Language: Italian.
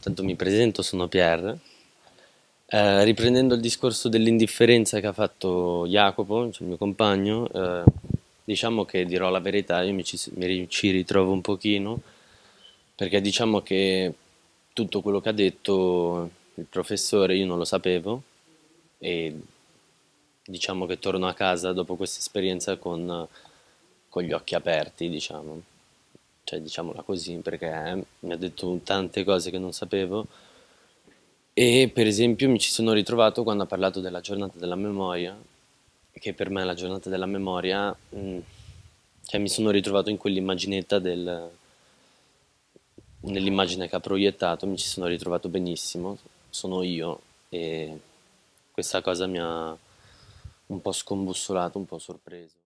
Tanto mi presento, sono Pierre. Eh, riprendendo il discorso dell'indifferenza che ha fatto Jacopo, cioè il mio compagno, eh, diciamo che dirò la verità, io mi ci, mi ci ritrovo un pochino, perché diciamo che tutto quello che ha detto il professore io non lo sapevo e diciamo che torno a casa dopo questa esperienza con, con gli occhi aperti, diciamo cioè diciamola così, perché eh, mi ha detto tante cose che non sapevo e per esempio mi ci sono ritrovato quando ha parlato della giornata della memoria, che per me la giornata della memoria, mh, mm, cioè mi sono ritrovato in quell'immaginetta del... nell'immagine che ha proiettato, mi ci sono ritrovato benissimo, sono io e questa cosa mi ha un po' scombussolato, un po' sorpreso.